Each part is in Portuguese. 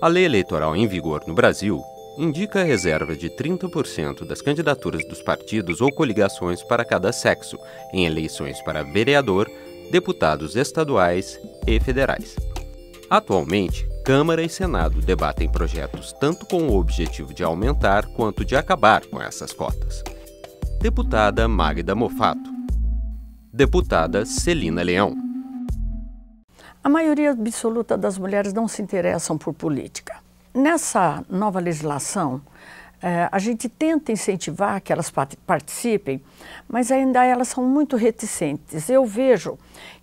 A lei eleitoral em vigor no Brasil indica a reserva de 30% das candidaturas dos partidos ou coligações para cada sexo em eleições para vereador, deputados estaduais e federais. Atualmente, Câmara e Senado debatem projetos tanto com o objetivo de aumentar quanto de acabar com essas cotas. Deputada Magda Mofato. Deputada Celina Leão. A maioria absoluta das mulheres não se interessam por política. Nessa nova legislação, é, a gente tenta incentivar que elas participem, mas ainda elas são muito reticentes. Eu vejo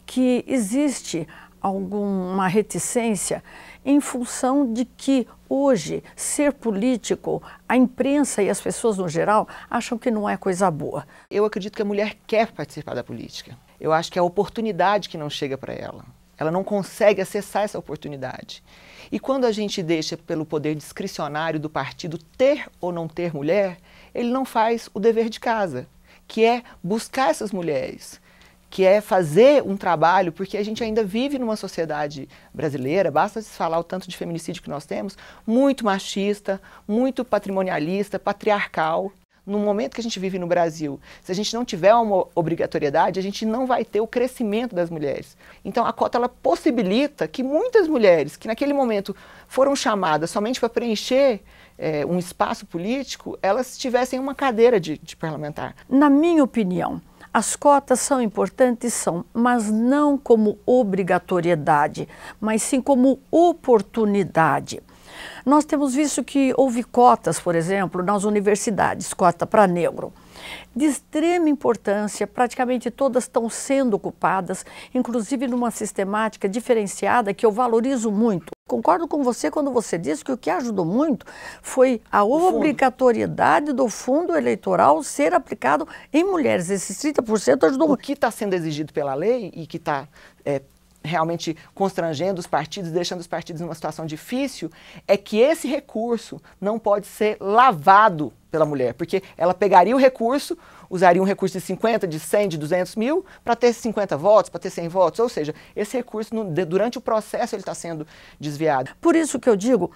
que existe alguma reticência em função de que hoje ser político, a imprensa e as pessoas no geral acham que não é coisa boa. Eu acredito que a mulher quer participar da política. Eu acho que é a oportunidade que não chega para ela. Ela não consegue acessar essa oportunidade. E quando a gente deixa pelo poder discricionário do partido ter ou não ter mulher, ele não faz o dever de casa, que é buscar essas mulheres, que é fazer um trabalho, porque a gente ainda vive numa sociedade brasileira, basta se falar o tanto de feminicídio que nós temos, muito machista, muito patrimonialista, patriarcal no momento que a gente vive no Brasil, se a gente não tiver uma obrigatoriedade, a gente não vai ter o crescimento das mulheres. Então a cota ela possibilita que muitas mulheres que naquele momento foram chamadas somente para preencher é, um espaço político, elas tivessem uma cadeira de, de parlamentar. Na minha opinião, as cotas são importantes, são, mas não como obrigatoriedade, mas sim como oportunidade. Nós temos visto que houve cotas, por exemplo, nas universidades, cota para negro. De extrema importância, praticamente todas estão sendo ocupadas, inclusive numa sistemática diferenciada que eu valorizo muito. Concordo com você quando você disse que o que ajudou muito foi a obrigatoriedade do fundo eleitoral ser aplicado em mulheres. Esses 30% ajudou o muito. O que está sendo exigido pela lei e que está é, realmente constrangendo os partidos, deixando os partidos numa situação difícil, é que esse recurso não pode ser lavado pela mulher, porque ela pegaria o recurso, usaria um recurso de 50, de 100, de 200 mil para ter 50 votos, para ter 100 votos, ou seja, esse recurso durante o processo ele está sendo desviado. Por isso que eu digo,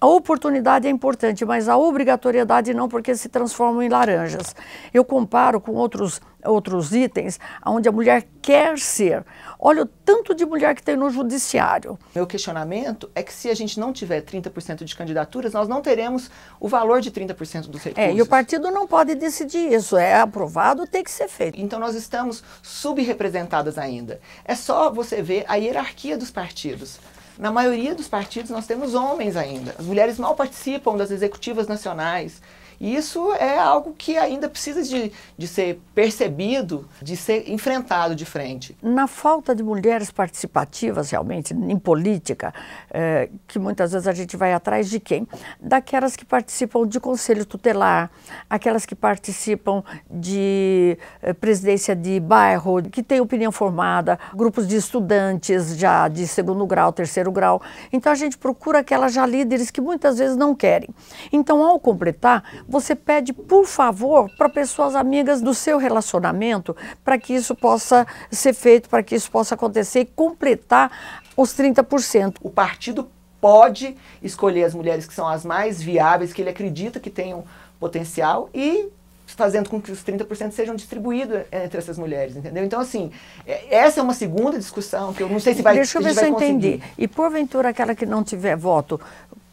a oportunidade é importante, mas a obrigatoriedade não, porque se transformam em laranjas. Eu comparo com outros, outros itens onde a mulher quer ser. Olha o tanto de mulher que tem no judiciário. Meu questionamento é que se a gente não tiver 30% de candidaturas, nós não teremos o valor de 30% dos recursos. É, e o partido não pode decidir isso. É aprovado, tem que ser feito. Então nós estamos subrepresentadas ainda. É só você ver a hierarquia dos partidos. Na maioria dos partidos nós temos homens ainda. As mulheres mal participam das executivas nacionais. E isso é algo que ainda precisa de, de ser percebido, de ser enfrentado de frente. Na falta de mulheres participativas, realmente, em política, é, que muitas vezes a gente vai atrás de quem? Daquelas que participam de conselho tutelar, aquelas que participam de é, presidência de bairro, que tem opinião formada, grupos de estudantes já de segundo grau, terceiro grau. Então a gente procura aquelas já líderes que muitas vezes não querem. Então, ao completar, você pede, por favor, para pessoas amigas do seu relacionamento, para que isso possa ser feito, para que isso possa acontecer e completar os 30%. O partido pode escolher as mulheres que são as mais viáveis, que ele acredita que tenham potencial e fazendo com que os 30% sejam distribuídos eh, entre essas mulheres, entendeu? Então, assim, é, essa é uma segunda discussão que eu não sei se vai Deixa eu ver se eu entendi. E porventura aquela que não tiver voto,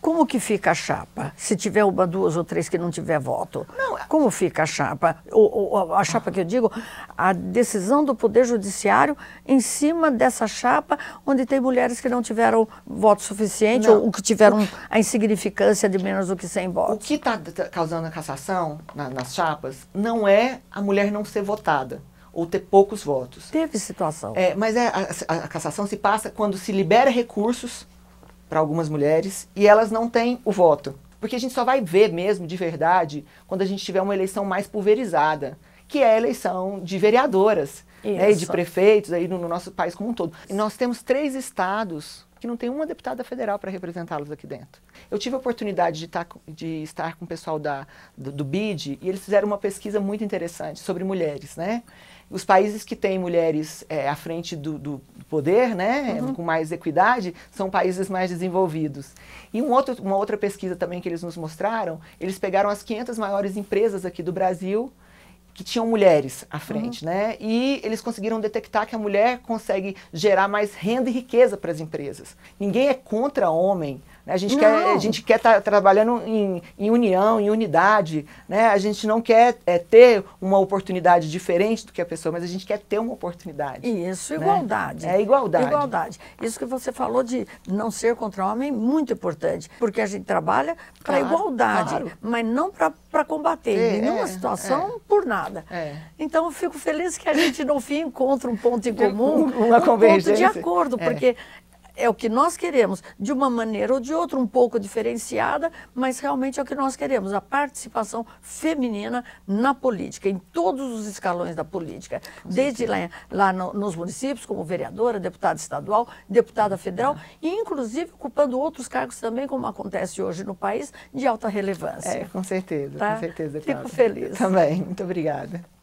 como que fica a chapa? Se tiver uma, duas ou três que não tiver voto, não, é- como fica a chapa? O, o, a chapa que eu digo, a decisão do Poder Judiciário em cima dessa chapa onde tem mulheres que não tiveram voto suficiente não. ou que tiveram a insignificância de menos do que 100 votos. O que está tá causando a cassação na, nas chapas não é a mulher não ser votada ou ter poucos votos. Teve situação. É, mas é, a, a cassação se passa quando se libera recursos para algumas mulheres e elas não têm o voto. Porque a gente só vai ver mesmo de verdade quando a gente tiver uma eleição mais pulverizada que é a eleição de vereadoras né, e de prefeitos aí no, no nosso país como um todo. E nós temos três estados que não tem uma deputada federal para representá-los aqui dentro. Eu tive a oportunidade de, tar, tá de estar com o pessoal da, do, do, BID e eles fizeram uma pesquisa muito interessante sobre mulheres, né? Os países que têm mulheres é, à frente do, do poder, né, uhum. com mais equidade, são países mais desenvolvidos. E um outro, uma outra pesquisa também que eles nos mostraram, eles pegaram as 500 maiores empresas aqui do Brasil que tinham mulheres à frente, uhum. né? E eles conseguiram detectar que a mulher consegue gerar mais renda e riqueza para as empresas. Ninguém é contra homem né? A gente quer, a gente quer estar tá trabalhando em, em, união, em unidade, né? A gente não quer é, ter uma oportunidade diferente do que a pessoa, mas a gente quer ter uma oportunidade. Isso, né? igualdade. Né? É igualdade. Igualdade. Isso que você falou de não ser contra o homem muito importante, porque a gente trabalha para claro, igualdade, claro. mas não para combater é, nenhuma é, situação é. por nada. É. Então eu fico feliz que a gente no fim encontre um ponto em comum, uma um convergência. ponto de acordo, é. porque é o que nós queremos, de uma maneira ou de outra, um pouco diferenciada, mas realmente é o que nós queremos, a participação feminina na política, em todos os escalões da política, desde lá, lá no, nos municípios, como vereadora, deputada estadual, deputada federal, e inclusive ocupando outros cargos também, como acontece hoje no país, de alta relevância. É, com certeza, tá? com certeza. Fico feliz. Eu também, muito obrigada.